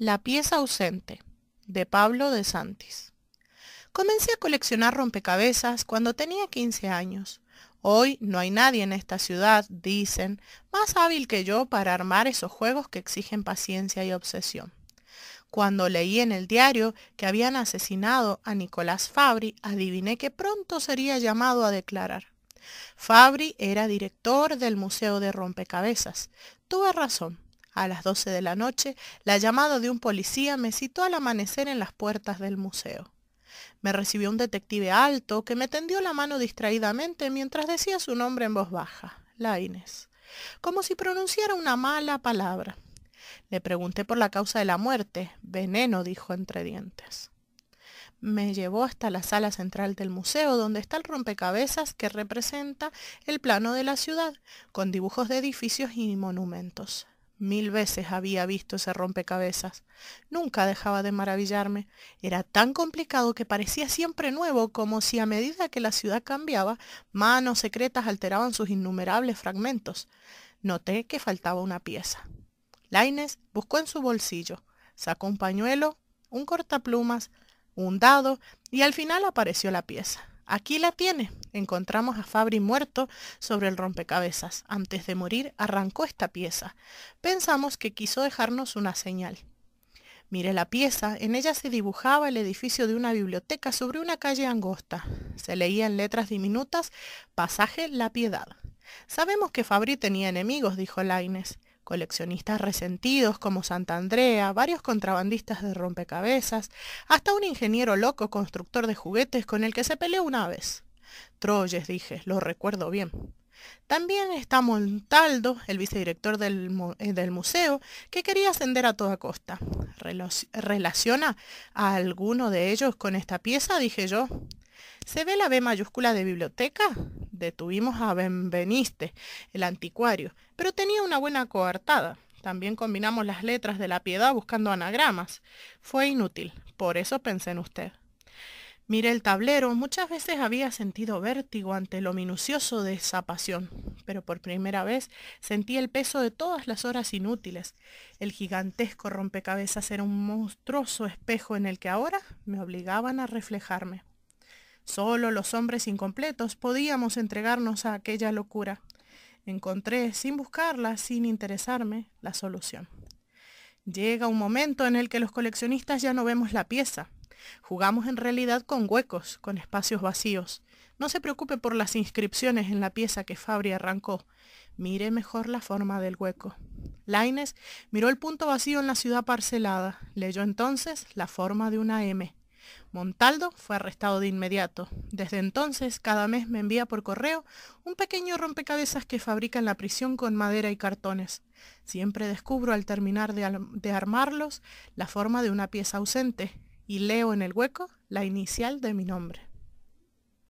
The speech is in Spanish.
La pieza ausente, de Pablo de Santis. Comencé a coleccionar rompecabezas cuando tenía 15 años. Hoy no hay nadie en esta ciudad, dicen, más hábil que yo para armar esos juegos que exigen paciencia y obsesión. Cuando leí en el diario que habían asesinado a Nicolás Fabri, adiviné que pronto sería llamado a declarar. Fabri era director del Museo de Rompecabezas. Tuve razón a las 12 de la noche, la llamada de un policía me citó al amanecer en las puertas del museo. Me recibió un detective alto que me tendió la mano distraídamente mientras decía su nombre en voz baja, Laines, como si pronunciara una mala palabra. Le pregunté por la causa de la muerte. Veneno, dijo entre dientes. Me llevó hasta la sala central del museo, donde está el rompecabezas que representa el plano de la ciudad, con dibujos de edificios y monumentos. Mil veces había visto ese rompecabezas. Nunca dejaba de maravillarme. Era tan complicado que parecía siempre nuevo, como si a medida que la ciudad cambiaba, manos secretas alteraban sus innumerables fragmentos. Noté que faltaba una pieza. Laines buscó en su bolsillo, sacó un pañuelo, un cortaplumas, un dado y al final apareció la pieza. Aquí la tiene. Encontramos a Fabri muerto sobre el rompecabezas. Antes de morir arrancó esta pieza. Pensamos que quiso dejarnos una señal. Miré la pieza, en ella se dibujaba el edificio de una biblioteca sobre una calle angosta. Se leía en letras diminutas, pasaje La Piedad. Sabemos que Fabri tenía enemigos, dijo Laines coleccionistas resentidos como Santandrea, varios contrabandistas de rompecabezas, hasta un ingeniero loco constructor de juguetes con el que se peleó una vez. Troyes, dije, lo recuerdo bien. También está Montaldo, el vicedirector del, eh, del, museo, que quería ascender a toda costa. ¿Relaciona a alguno de ellos con esta pieza? dije yo. ¿Se ve la B mayúscula de biblioteca? Detuvimos a Benveniste, el anticuario, pero tenía una buena coartada. También combinamos las letras de la piedad buscando anagramas. Fue inútil, por eso pensé en usted. Miré el tablero, muchas veces había sentido vértigo ante lo minucioso de esa pasión, pero por primera vez sentí el peso de todas las horas inútiles. El gigantesco rompecabezas era un monstruoso espejo en el que ahora me obligaban a reflejarme. Solo los hombres incompletos podíamos entregarnos a aquella locura. Encontré, sin buscarla, sin interesarme, la solución. Llega un momento en el que los coleccionistas ya no vemos la pieza. Jugamos en realidad con huecos, con espacios vacíos. No se preocupe por las inscripciones en la pieza que Fabri arrancó. Mire mejor la forma del hueco. Laines miró el punto vacío en la ciudad parcelada. Leyó entonces la forma de una M. Montaldo fue arrestado de inmediato. Desde entonces, cada mes me envía por correo un pequeño rompecabezas que fabrica en la prisión con madera y cartones. Siempre descubro al terminar de, armarlos la forma de una pieza ausente y leo en el hueco la inicial de mi nombre.